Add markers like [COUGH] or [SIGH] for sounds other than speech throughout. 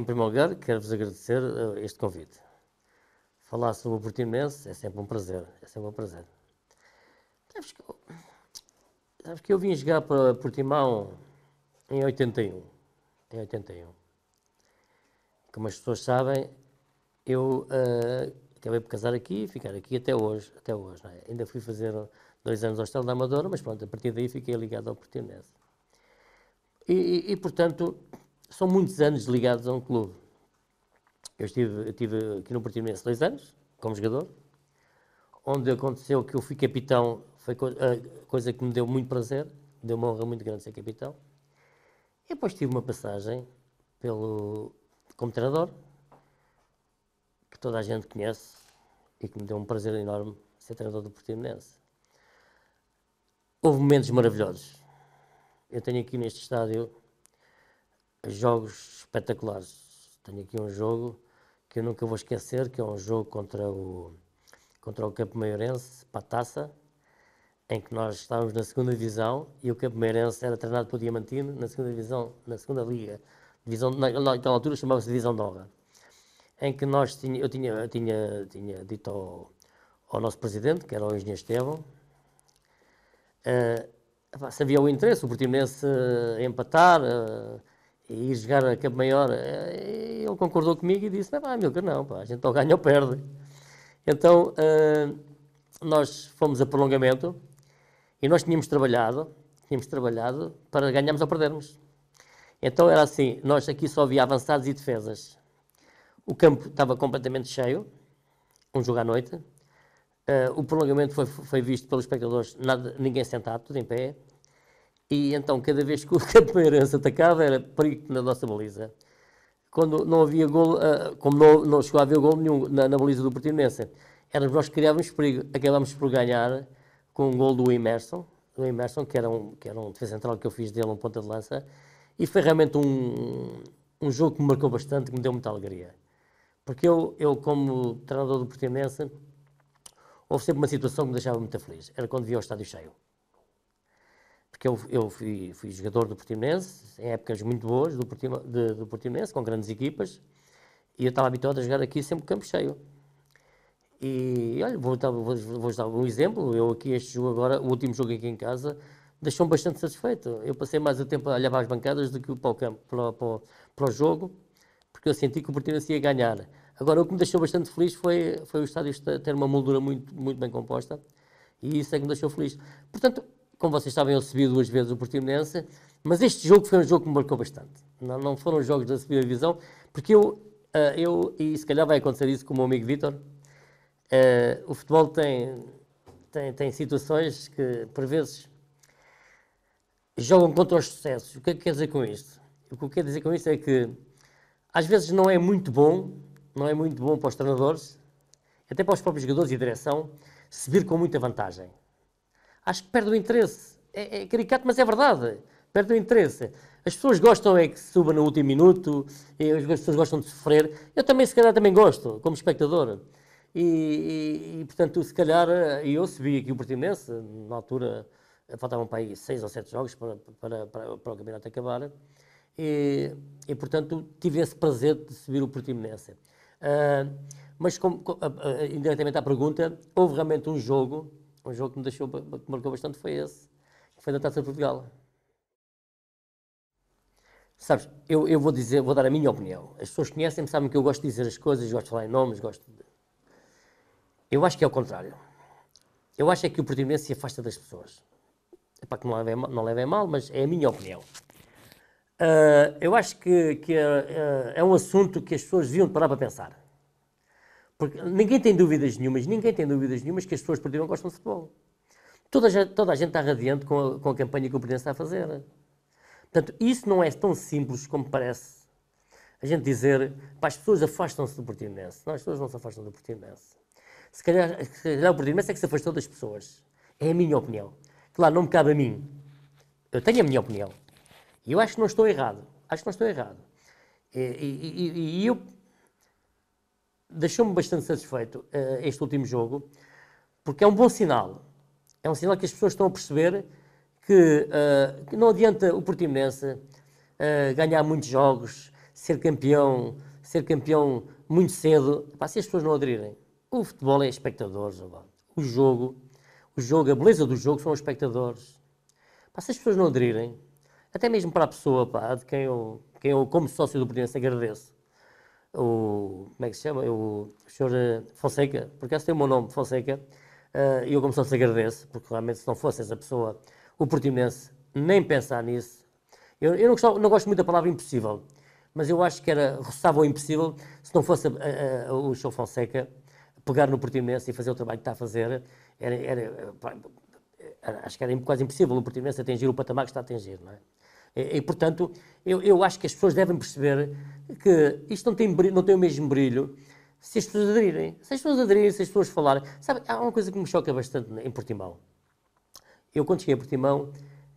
em primeiro lugar, quero-vos agradecer eh, este convite. Falar sobre o Portimonense é sempre um prazer, é sempre um prazer. Sabes que, sabes que eu vim jogar para Portimão em 81, em 81. Como as pessoas sabem, eu uh, acabei por casar aqui e ficar aqui até hoje, até hoje. É? Ainda fui fazer dois anos ao Estado da Amadora, mas pronto, a partir daí fiquei ligado ao Portimonense. E, e, e, portanto, são muitos anos ligados a um clube. Eu estive, eu estive aqui no Portimonense dois anos, como jogador, onde aconteceu que eu fui capitão, foi co coisa que me deu muito prazer, deu uma honra muito grande ser capitão. E depois tive uma passagem pelo, como treinador, que toda a gente conhece e que me deu um prazer enorme ser treinador do Portimonense. Houve momentos maravilhosos. Eu tenho aqui neste estádio jogos espetaculares. Tenho aqui um jogo que eu nunca vou esquecer, que é um jogo contra o, contra o Campo Maiorense, Pataça, em que nós estávamos na segunda divisão e o Campo Maiorense era treinado pelo Diamantino na segunda divisão, na segunda liga, divisão, na, naquela altura chamava-se Divisão de em que nós tinha, eu tinha, eu tinha, tinha dito ao, ao, nosso presidente, que era o engenheiro Estevão, uh, se havia o interesse, o Portimonense uh, empatar, uh, e jogar a Campo Maior, eh, ele concordou comigo e disse, não, pá, não, pá, a gente ou ganha ou perde. Então, uh, nós fomos a prolongamento e nós tínhamos trabalhado, tínhamos trabalhado para ganharmos ou perdermos. Então era assim, nós aqui só havia avançados e defesas. O campo estava completamente cheio, um jogo à noite. Uh, o prolongamento foi, foi visto pelos espectadores, nada, ninguém sentado, tudo em pé. E então, cada vez que o [LAUGHS] Campeirense atacava, era perigo na nossa baliza. Quando não havia golo, ah, como não, não chegou a haver golo nenhum na, na baliza do Portimonense, éramos nós que criávamos perigo. Acabámos por ganhar com um gol do Emerson, do Emerson que, era um, que era um defesa central que eu fiz dele, um ponta de lança, e foi realmente um, um jogo que me marcou bastante, que me deu muita alegria. Porque eu, eu como treinador do Portimonense, houve sempre uma situação que me deixava muito feliz. Era quando via o estádio cheio porque eu, eu fui, fui, jogador do Portimonense, em épocas muito boas do, Portim, de, do Portimonense, com grandes equipas, e eu estava habituado a jogar aqui sempre campo cheio. E olha, vou, vos vou, dar um exemplo. Eu aqui, este jogo agora, o último jogo aqui em casa, deixou-me bastante satisfeito. Eu passei mais o tempo a olhar para as bancadas do que para o, campo, para, para, para o jogo, porque eu senti que o Portimonense ia ganhar. Agora, o que me deixou bastante feliz foi, foi o estádio ter uma moldura muito, muito bem composta, e isso é que me deixou feliz. Portanto, como vocês sabem, ele subiu duas vezes o Portimonense, mas este jogo foi um jogo que me marcou bastante. Não, não foram jogos da subida divisão, porque eu, uh, eu, e se calhar vai acontecer isso com o meu amigo Vitor, uh, eh, o futebol tem, tem, tem situações que, por vezes, jogam contra os sucessos. O que é que quer dizer com isto? O que eu quero dizer com isto é que, às vezes, não é muito bom, não é muito bom para os treinadores, até para os próprios jogadores e direção, subir com muita vantagem acho que perde o interesse. É, é caricato, mas é verdade. Perde o interesse. As pessoas gostam é que se suba no último minuto, as pessoas gostam de sofrer. Eu também, se calhar, também gosto, como espectador. E, e, e portanto, se calhar, eh, eu subi aqui o Portimonense, na altura eh, faltavam para aí seis ou sete jogos para, para, para, para o campeonato acabar, e, e, portanto tive esse prazer de subir o Portimonense. Uh, mas, com, com, uh, indiretamente à pergunta, houve realmente um jogo um jogo que me deixou, que marcou bastante foi esse, que foi da Taça de Portugal. Sabes, eu, eu vou dizer, vou dar a minha opinião. As pessoas conhecem-me, sabem que eu gosto de dizer as coisas, gosto de falar em nomes, gosto de... Eu acho que é o contrário. Eu acho é que o Portimonense se afasta das pessoas. É para que não levem, não levem mal, mas é a minha opinião. Uh, eu acho que, que é, é, é um assunto que as pessoas deviam parar para pensar. Porque ninguém tem dúvidas nenhumas, ninguém tem dúvidas nenhumas que as pessoas portuguesas gostam de futebol. Toda a, gente, toda a gente está radiante com a, com a campanha que o Presidente está a fazer. Portanto, isso não é tão simples como parece. A gente dizer, pá, as pessoas afastam-se do Portimonense. Não, as pessoas não se afastam do Portimonense. Se calhar, se calhar o Portimonense é que se afastou das pessoas. É a minha opinião. Claro, não me cabe a mim. Eu tenho a minha opinião. E eu acho que não estou errado. Acho que não estou errado. E, e, e, e eu deixou-me bastante satisfeito uh, este último jogo, porque é um bom sinal. É um sinal que as pessoas estão a perceber que, uh, que não adianta o Portimonense uh, ganhar muitos jogos, ser campeão, ser campeão muito cedo, Epá, se as pessoas não aderirem. O futebol é espectadores, o jogo, o jogo, a beleza do jogo são os espectadores. Epá, se as pessoas não aderirem, até mesmo para a pessoa pá, de quem eu, quem eu, como sócio do Portimonense, agradeço o como é que se chama? O, o senhor eh, Fonseca, porque acaso tem o meu nome, Fonseca, eh, e eu como só se agradeço, porque realmente se não fosse essa pessoa, o portimense nem pensar nisso. Eu, eu não, gostava, não, gosto muito da palavra impossível, mas eu acho que era, roçava o impossível se não fosse o senhor Fonseca pegar no portimense e fazer o trabalho que está a fazer, era, era, era acho que era quase impossível o portimense atingir o patamar que está a atingir, não é? E, e portanto, eu, eu, acho que as pessoas devem perceber que isto não tem, brilho, não tem o mesmo brilho se as pessoas aderirem. Se as pessoas aderirem, se as pessoas falarem. Sabe, há uma coisa que me choca bastante em Portimão. Eu, quando cheguei a Portimão,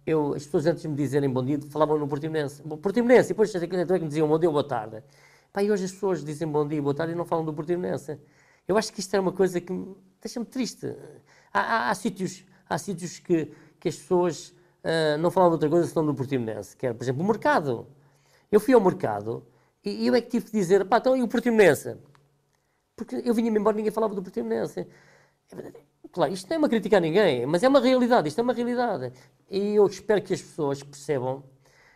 eu, as pessoas antes de me dizerem bom dia falavam no Portimonense. Portimonense, e depois então é que me diziam bom dia ou boa tarde. Pá, e hoje as pessoas dizem bom dia e boa tarde e não falam do Portimonense. Eu acho que isto é uma coisa que deixa-me triste. Há, há, há sítios, há sítios que, que as pessoas ah, não falava de outra coisa senão do Portimonense, que era, por exemplo, o mercado. Eu fui ao mercado e, e eu é que tive de dizer, pá, então e o Portimonense? Porque eu vinha-me embora e ninguém falava do Portimonense. É claro, isto não é uma crítica a ninguém, mas é uma realidade, isto é uma realidade. E eu espero que as pessoas percebam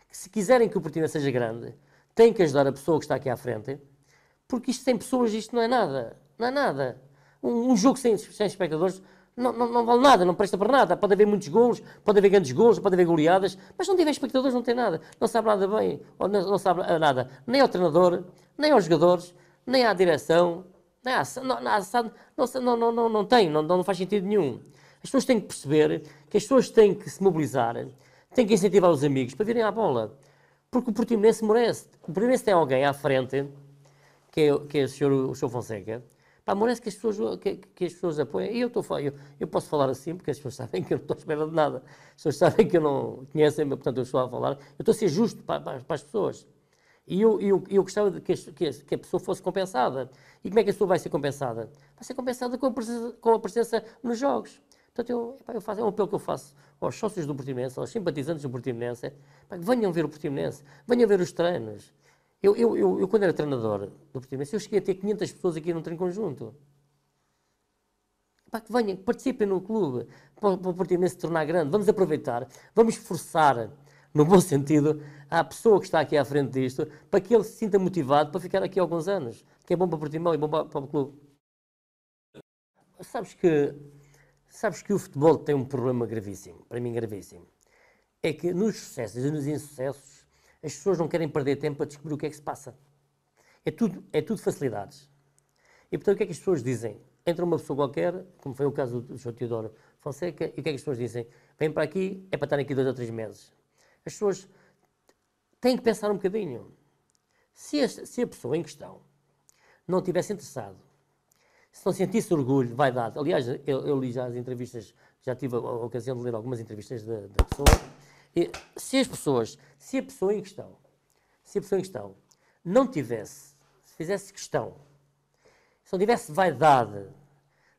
que se quiserem que o Portimonense seja grande, têm que ajudar a pessoa que está aqui à frente, porque isto sem pessoas, isto não é nada. Não é nada. Um, um jogo sem, sem espectadores não, não, não, vale nada, não presta para nada. Pode haver muitos golos, pode haver grandes golos, pode haver goleadas, mas não tiver espectadores não tem nada. Não sabe nada bem, não, não, sabe ah, nada. Nem ao treinador, nem aos jogadores, nem à direção, nem à, não, não, não, não, tem, não, não faz sentido nenhum. As pessoas têm que perceber que as pessoas têm que se mobilizar, têm que incentivar os amigos para virem à bola. Porque o Portimonense merece. O Portimonense tem alguém à frente, que é, que é o, senhor, o senhor Fonseca, Há morais é que as pessoas, que, que as pessoas apoiam. E eu, estou, eu, eu posso falar assim, porque as pessoas sabem que eu não estou à espera de nada. As pessoas sabem que eu não conhecem portanto, eu estou a falar. Eu estou a ser justo para, para, para as pessoas. E eu, eu, eu gostava de que, que, a pessoa fosse compensada. E como é que a pessoa vai ser compensada? Vai ser compensada com a presença, com a presença nos jogos. Portanto, eu, eu faço, é um apelo que eu faço aos sócios do Portimonense, aos simpatizantes do Portimonense, é, para que venham ver o Portimonense, venham ver os treinos, eu, eu, eu, eu, quando era treinador do Portimonense, eu cheguei a ter 500 pessoas aqui num treino conjunto. para que venham, que participem no clube, para, para o Portimonense se tornar grande. Vamos aproveitar, vamos forçar, no bom sentido, a pessoa que está aqui à frente disto, para que ele se sinta motivado para ficar aqui alguns anos. Que é bom para o Portimão e bom para, para o clube. Sabes que, sabes que o futebol tem um problema gravíssimo, para mim gravíssimo. É que nos sucessos e nos insucessos, as pessoas não querem perder tempo a descobrir o que é que se passa. É tudo, é tudo facilidades. E portanto, o que é que as pessoas dizem? Entra uma pessoa qualquer, como foi o caso do Sr. Teodoro Fonseca, e o que é que as pessoas dizem? Vem para aqui, é para estar aqui dois ou três meses. As pessoas têm que pensar um bocadinho. Se a, se a pessoa em questão não estivesse interessado, se não sentisse orgulho, vaidade. Aliás, eu, eu li já as entrevistas, já tive a, a, ocasião de ler algumas entrevistas da pessoa se as pessoas, se a pessoa em questão, se a pessoa em questão não tivesse, se fizesse questão, se não tivesse vaidade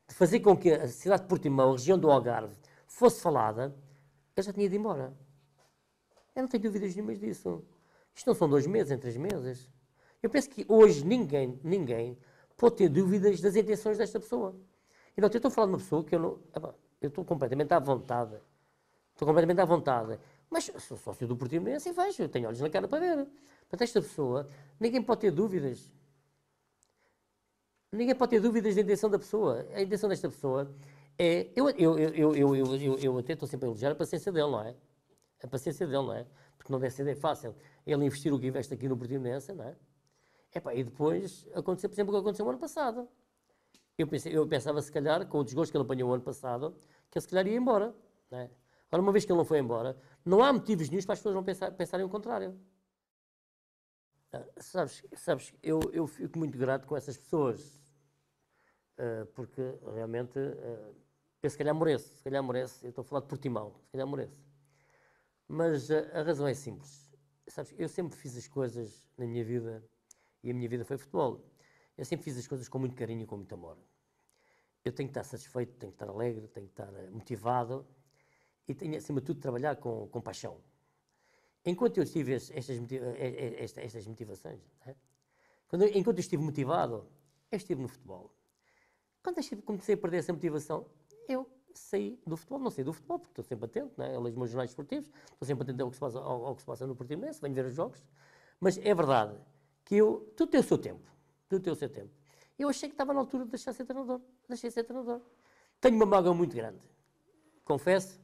de fazer com que a cidade de Portimão, a região do Algarve, fosse falada, eu já tinha ido embora. Eu não tenho dúvidas nenhumas disso. Isto não são dois meses, em três meses. Eu penso que hoje ninguém, ninguém pode ter dúvidas das intenções desta pessoa. E não, eu estou a falar de uma pessoa que eu não. Eu estou completamente à vontade. Estou completamente à vontade mas sou sócio do Portimonense e vejo, tenho olhos na cara para ver. Portanto, esta pessoa, ninguém pode ter dúvidas. Ninguém pode ter dúvidas da intenção da pessoa. A intenção desta pessoa é. Eu, eu, eu, eu, eu, eu, eu até estou sempre a elogiar a paciência dele, não é? A paciência dele, não é? Porque não deve ser fácil ele investir o que investe aqui no Portimonense, não é? Epá, e depois aconteceu, por exemplo, o que aconteceu no ano passado. Eu, pensei, eu pensava, se calhar, com o desgosto que ele apanhou o ano passado, que ele se calhar ia embora, não é? Ora, uma vez que ele não foi embora, não há motivos nisso, para as pessoas não pensar, pensarem o contrário. Ah, sabes, sabes eu, eu fico muito grato com essas pessoas, ah, porque realmente, uh, se calhar moresse, se calhar moresse, eu estou a falar de Portimão, se calhar moresse. Mas a razão é simples. Sabes, eu sempre fiz as coisas na minha vida, e a minha vida foi futebol. Eu sempre fiz as coisas com muito carinho e com muito amor. Eu tenho que estar satisfeito, tenho que estar alegre, tenho que estar motivado, e tenho, acima de tudo, de trabalhar com, com paixão. Enquanto eu tive estas, estas, estas motivações, é? Quando, enquanto eu estive motivado, eu estive no futebol. Quando eu comecei a perder essa motivação, eu saí do futebol. Não saí do futebol, porque estou sempre atento, né? eu leio os meus jornais esportivos, estou sempre atento ao que se passa, ao, ao que se passa no Portimonense, venho ver os jogos. Mas é verdade que eu, tudo tem o seu tempo, tudo tem o seu tempo. Eu achei que estava na altura de deixar de ser treinador, deixei de ser treinador. Tenho uma mágoa muito grande, confesso,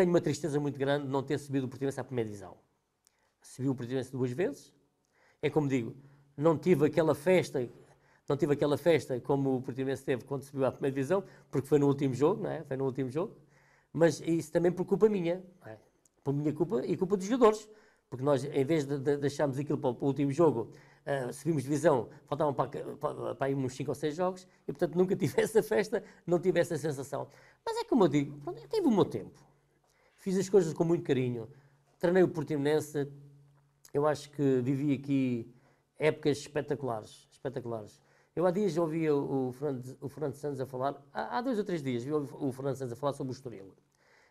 tenho uma tristeza muito grande de não ter subido o Portimonense à primeira divisão. Subi o Portimonense duas vezes. É como digo, não tive aquela festa, não tive aquela festa como o Portimonense teve quando subiu à primeira divisão, porque foi no último jogo, não é? Foi no último jogo. Mas isso também por culpa minha, é? por minha culpa e culpa dos jogadores, porque nós, em vez de, deixarmos aquilo para o último jogo, uh, subimos divisão, faltavam para, para, para uns 5 ou 6 jogos, e portanto nunca [LAUGHS] tive essa festa, não tive essa sensação. Mas é como eu digo, pronto, eu tive o meu tempo. Fiz as coisas com muito carinho. Treinei o Portimonense. Eu acho que vivi aqui épocas espetaculares, espetaculares. Eu há dias ouvia o Fernando, o Fernando Santos a falar, há, há dois ou três dias, vi o Fernando Santos a falar sobre o Estoril,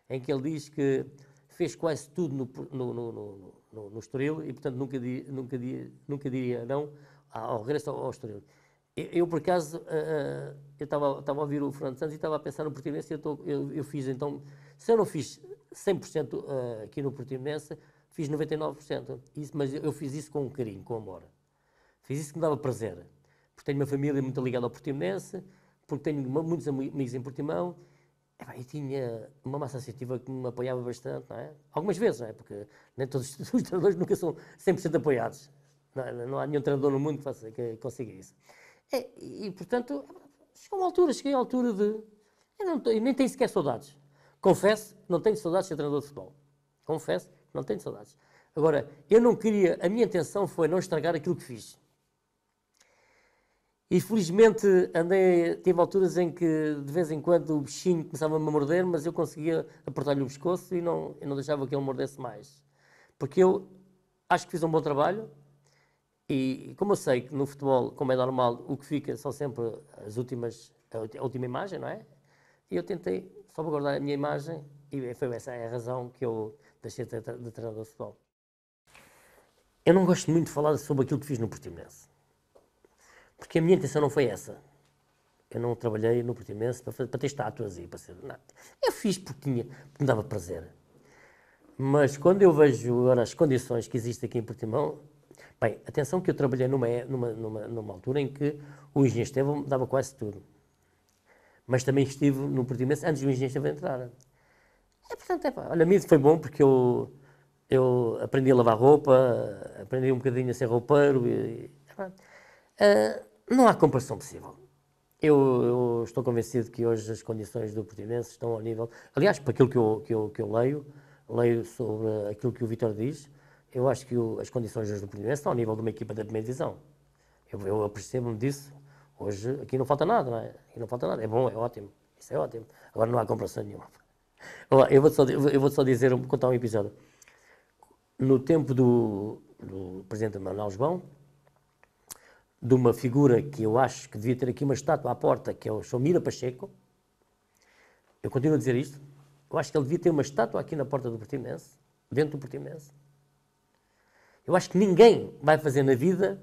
em que ele diz que fez quase tudo no, no, no, no, no, no Estoril e, portanto, nunca, di, nunca, di, nunca diria não ao regresso ao, ao Estoril. Eu, por acaso, uh, eu estava a ouvir o Fernando Santos e estava a pensar no portimonense e eu, eu, eu, fiz, então, se eu não fiz 100% eh, aqui no Portimonense, fiz 99%. Isso, mas eu fiz isso com carinho, com amor. Fiz isso que me dava prazer. Porque tenho uma família muito ligada ao Portimonense, porque tenho muitos amigos em Portimão, e tinha uma massa assertiva que me apoiava bastante, não é? Algumas vezes, não é? Porque nem todos os [LAUGHS] treinadores nunca são 100% apoiados. Não, não, há nenhum treinador no mundo que, faça, que consiga isso. É, e, e portanto, chegou uma altura, cheguei à altura de... Eu, não, eu nem tenho sequer saudades. Confesso que não tenho saudades de ser treinador de futebol. Confesso que não tenho saudades. Agora, eu não queria, a minha intenção foi não estragar aquilo que fiz. E felizmente andei, tive alturas em que de vez em quando o bichinho começava-me a morder, mas eu conseguia apertar-lhe o pescoço e não, eu não deixava que ele mordesse mais. Porque eu acho que fiz um bom trabalho e como eu sei que no futebol, como é normal, o que fica são sempre as últimas, a última imagem, não é? E eu tentei só para guardar a minha imagem, e foi essa a razão que eu deixei de, de treinador de futebol. Eu não gosto muito de falar sobre aquilo que fiz no Portimonense, porque a minha intenção não foi essa. Eu não trabalhei no Portimonense para, para ter estátuas e para ser. Não. Eu fiz porque, tinha, porque me dava prazer. Mas quando eu vejo agora as condições que existem aqui em Portimão, bem, atenção que eu trabalhei numa, numa, numa, numa altura em que o engenheiro me dava quase tudo mas também estive no Portimonense antes do Engenheiro entrar. É, portanto, é, pá, olha, mesmo foi bom porque eu, eu aprendi a lavar roupa, aprendi um bocadinho a ser roupeiro. E, é, ah, não há comparação possível. Eu, eu, estou convencido que hoje as condições do Portimonense estão ao nível. Aliás, para aquilo que eu, que eu, que eu leio, leio sobre aquilo que o Vitor diz, eu acho que o, as condições hoje do Portimonense estão ao nível de uma equipa da primeira divisão. Eu, eu percebo-me disso Hoje aqui não falta nada, não é? Aqui não falta nada. É bom, é ótimo. Isso é ótimo. Agora não há comparação nenhuma. [LAUGHS] Eu vou só, eu vou só dizer, contar um episódio. No tempo do, do presidente Manuel João, de uma figura que eu acho que devia ter aqui uma estátua à porta, que é o Somira Pacheco, eu continuo a dizer isto, eu acho que ele devia ter uma estátua aqui na porta do Portimense, dentro do Portimense. Eu acho que ninguém vai fazer na vida.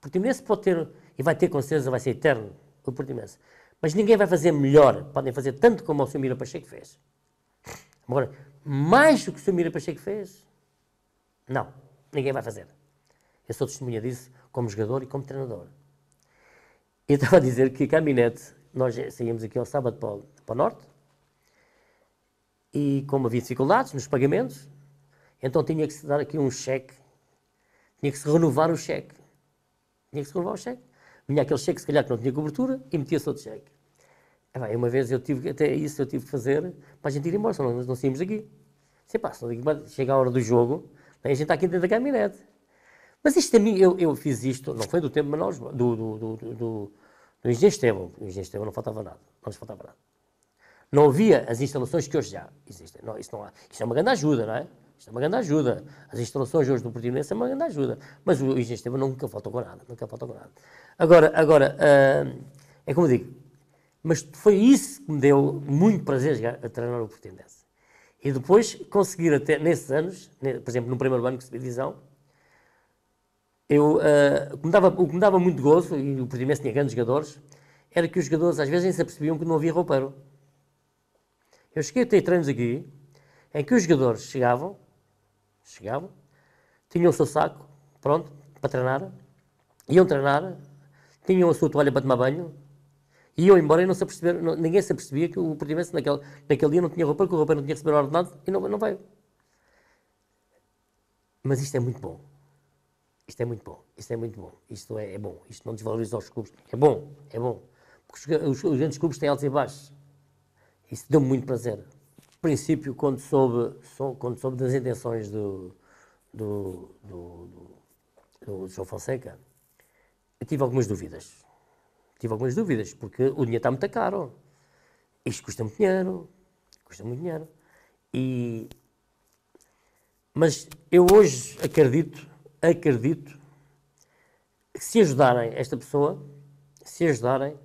Portimense pode ter e vai ter com certeza, vai ser eterno o Imenso. Mas ninguém vai fazer melhor, podem fazer tanto como o Sr. Mira Pacheco fez. Agora, mais do que o Sr. Mira Pacheco fez, não, ninguém vai fazer. Eu sou testemunha disso como jogador e como treinador. Eu estava a dizer que a Caminete, nós saímos aqui ao sábado para o, para o Norte, e como havia dificuldades nos pagamentos, então tinha que se dar aqui um cheque, tinha que se renovar o cheque. Tinha que se renovar o cheque vinha aquele cheque, se calhar que não tinha cobertura, e metia-se outro cheque. Ah, bem, uma vez eu tive, até isso eu tive que fazer para a gente ir embora, senão nós não saímos daqui. Sei passa, chega a hora do jogo, né, a gente está aqui dentro da caminhonete. Mas isto a mim, eu, eu fiz isto, não foi do tempo menor, Manaus, do, do, do, do, do Engenheiro Estevam, O Engenheiro Estevam não faltava nada, não nos faltava nada. Não havia as instalações que hoje já existem. Não, isso, não há, isso é uma grande ajuda, não é? Isto é uma grande ajuda. As instruções hoje do Portimonense é uma grande ajuda. Mas o Luís Estevão nunca faltou com nada, nunca faltou com nada. Agora, agora ah, é como digo, mas foi isso que me deu muito prazer a treinar o Portimonense. E depois conseguir até, nesses anos, por exemplo, no primeiro ano que subi divisão, eu, uh, o, que me dava, o que me dava muito gozo, e o Portimonense tinha grandes jogadores, era que os jogadores às vezes nem se apercebiam que não havia roupeiro. Eu cheguei a ter treinos aqui, em que os jogadores chegavam, Chegavam, tinham o seu saco, pronto, para treinar, iam treinar, tinham a sua toalha para tomar banho, iam embora e não se não, ninguém se apercebia que o portimense naquele, naquele dia não tinha roupa, que o roupa não tinha recebido ordenado e não, não veio. Mas isto é muito bom. Isto é muito bom. Isto é muito bom. Isto é, é bom. Isto não desvaloriza os clubes. É bom, é bom. Porque os, os, os grandes clubes têm altos e baixos. Isso deu-me muito prazer princípio, quando soube, quando soube das intenções do, do, do, do, do João Fonseca, tive algumas dúvidas. Tive algumas dúvidas, porque o dinheiro está muito caro. Isto custa muito dinheiro. Custa muito dinheiro. E... Mas eu hoje acredito, acredito que se ajudarem esta pessoa, se ajudarem,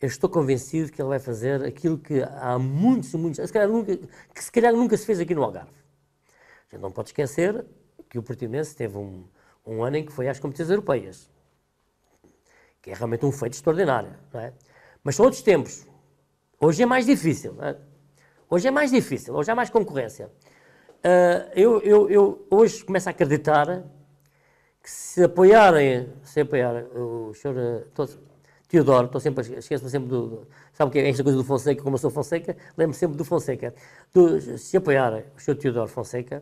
eu estou convencido que ele vai fazer aquilo que há muitos e muitos, se calhar nunca, que se calhar nunca se fez aqui no Algarve. A gente não pode esquecer que o Portimonense teve um, um ano em que foi às competições europeias, que é realmente um feito extraordinário, não é? Mas são outros tempos. Hoje é mais difícil, é? Hoje é mais difícil, hoje há mais concorrência. Uh, eu, eu, eu, hoje começo a acreditar que se apoiarem, se apoiarem o senhor, eh, todos, Teodoro, estou sempre, esqueço-me sempre do. Sabe o que é esta coisa do Fonseca, como eu sou Fonseca? Lembro-me sempre do Fonseca. Do, se apoiar o senhor Teodoro Fonseca,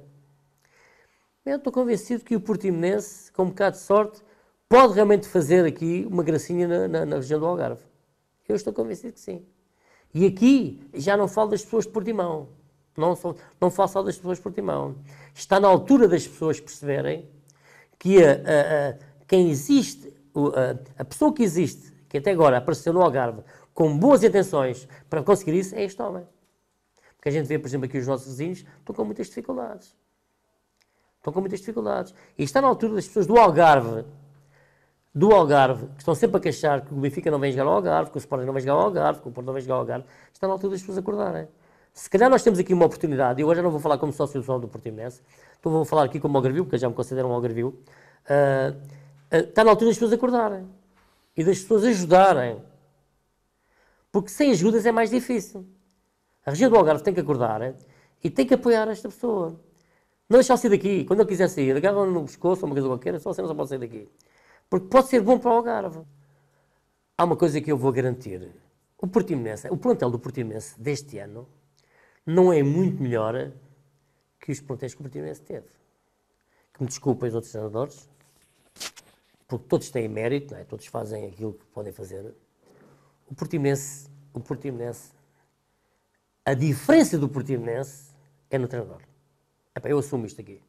eu estou convencido que o Portimonense, com um bocado de sorte, pode realmente fazer aqui uma gracinha na, na, na região do Algarve. Eu estou convencido que sim. E aqui já não falo das pessoas de Portimão. Não, só, não falo só das pessoas de Portimão. Está na altura das pessoas perceberem que a, a, a quem existe, a, a pessoa que existe que até agora apareceu no Algarve com boas intenções para conseguir isso é este homem. Porque a gente vê, por exemplo, aqui os nossos vizinhos estão com muitas dificuldades. Estão com muitas dificuldades. E está na altura das pessoas do Algarve, do Algarve, que estão sempre a queixar que o Benfica não vem jogar ao Algarve, que o Sporting não vem jogar ao Algarve, que o Porto não vem jogar ao Algarve, está na altura das pessoas acordarem. Se calhar nós temos aqui uma oportunidade, e hoje eu não vou falar como sócio do Portimonense, então vou falar aqui como Algarvio, porque já me considero um Algarvio, uh, uh, está na altura das pessoas acordarem e das pessoas ajudarem. Porque sem ajudas é mais difícil. A região do Algarve tem que acordar e tem que apoiar esta pessoa. Não deixar sair daqui. Quando ele quiser sair, agarram no pescoço ou uma coisa qualquer, só você não pode sair daqui. Porque pode ser bom para o Algarve. Há uma coisa que eu vou garantir. O Portimonense, o plantel do Portimonense deste ano não é muito melhor que os plantéis que o Portimonense teve. Que me desculpem os outros treinadores, porque todos têm mérito, é? todos fazem aquilo que podem fazer. O Portimonense, o Portimonense, a diferença do Portimonense é no treinador. Epá, eu assumo isto aqui.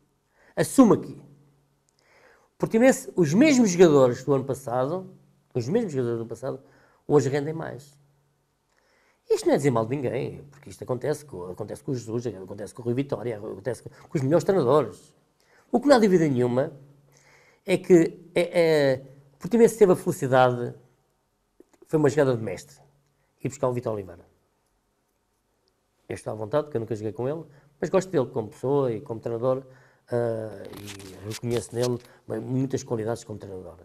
Assumo aqui. O Portimonense, os mesmos jogadores do ano passado, os mesmos jogadores do ano passado, hoje rendem mais. Isto não é dizer mal de ninguém, porque isto acontece com, acontece com o Jesus, acontece com o Rui Vitória, acontece com, com os melhores treinadores. O que não há dúvida nenhuma é que é, é, Portimense teve a felicidade, foi uma jogada de mestre, e buscar o Vitor Oliveira. Eu estou à vontade, porque eu nunca joguei com ele, mas gosto dele como pessoa e como treinador, uh, e reconheço nele muitas qualidades como treinador.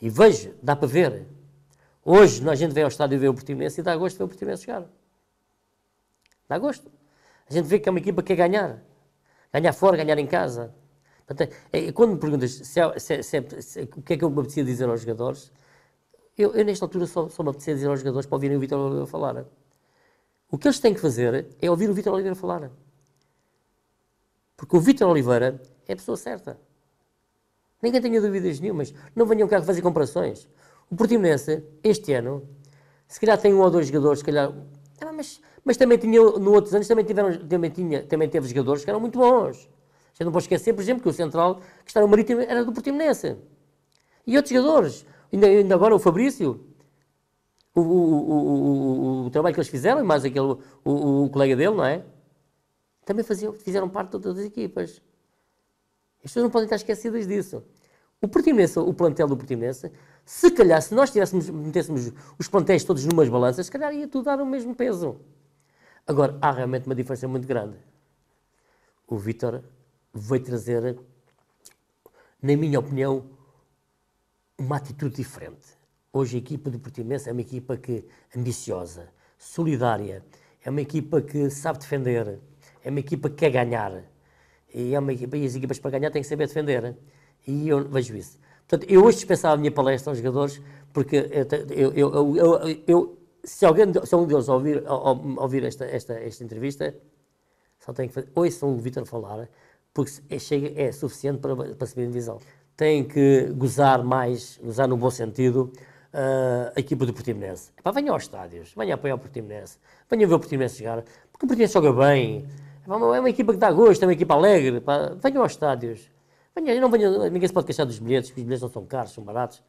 E vejo, dá para ver, hoje a gente vem ao estádio ver o Portimense e dá gosto de ver o Portimense jogar. Dá gosto. A gente vê que é uma equipa que quer ganhar. Ganhar fora, ganhar em casa. Portanto, é, é, quando me perguntas se é, se, se, se, o que é que eu me apetecia dizer aos jogadores, eu, eu nesta altura só, só me apetecia dizer aos jogadores para ouvirem o Vitor Oliveira falar. O que eles têm que fazer é ouvir o Vitor Oliveira falar. Porque o Vitor Oliveira é a pessoa certa. Ninguém tenha dúvidas nenhumas. Não venham cá fazer comparações. O Portimonense, este ano, se calhar tem um ou dois jogadores, se calhar. Ah, mas, mas também tinha, no outros anos, também, tiveram, também, tinha, também teve jogadores que eram muito bons você não pode esquecer, por exemplo, que o central que está no Marítimo era do Portimonense. E outros jogadores. Ainda, ainda agora o Fabrício. O, o, o, o, trabalho que eles fizeram, mais aquele, o, colega dele, não é? Também faziam, fizeram parte de todas as equipas. As pessoas não podem estar esquecidas disso. O Portimonense, o plantel do Portimonense, se calhar, se nós tivéssemos, metêssemos os plantéis todos numas balanças, se calhar ia tudo dar o mesmo peso. Agora, há realmente uma diferença muito grande. O Vitor veio trazer, na minha opinião, uma atitude diferente. Hoje a equipa do Portimonense é uma equipa que ambiciosa, solidária, é uma equipa que sabe defender, é uma equipa que quer ganhar. E, é uma equipa, e as equipas para ganhar têm que saber defender. E eu vejo isso. Portanto, eu hoje dispensava a minha palestra aos jogadores, porque eu, eu, eu, eu se, alguém, se algum deles ouvir, ouvir esta, esta, esta entrevista, só tem que fazer. Ouçam o Vitor falar, porque é, é suficiente para, para subir a divisão. Tem que gozar mais, gozar no bom sentido, uh, a equipa do Portimonense. Epá, venha aos estádios, venha apoiar o Portimonense, venha ver o Portimonense jogar, porque o Portimonense joga bem, é uma equipa que dá gosto, é uma equipa alegre, pá. venham aos estádios. Venha, não venha, ninguém se pode queixar dos bilhetes, porque os bilhetes não são caros, são baratos,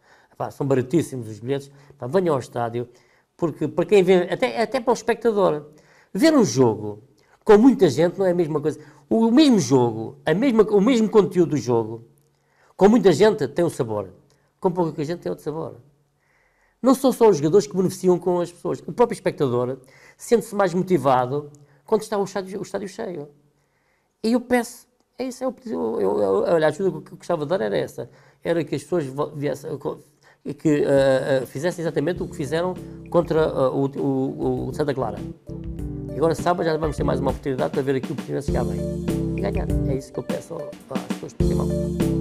são baratíssimos os bilhetes, pá, venham ao estádio, porque para quem vê, até, até para o espectador, ver um jogo com muita gente não é a mesma coisa o mesmo jogo, a mesma, o mesmo conteúdo do jogo, com muita gente tem um sabor, com pouca gente tem outro sabor. Não são só os jogadores que beneficiam com as pessoas. O próprio espectador sente-se mais motivado quando está o estádio, o estádio cheio. E eu peço, é isso, é o pedido. Eu, eu, eu, a ajuda que eu gostava de dar era essa. Era que as pessoas viessem, que uh, fizessem exatamente o que fizeram contra uh, o, o, o Santa Clara. Agora, sábado, já vamos ter mais uma oportunidade para ver aqui o Pequeno chegar bem. Ganhar. É isso que eu peço às pessoas que têm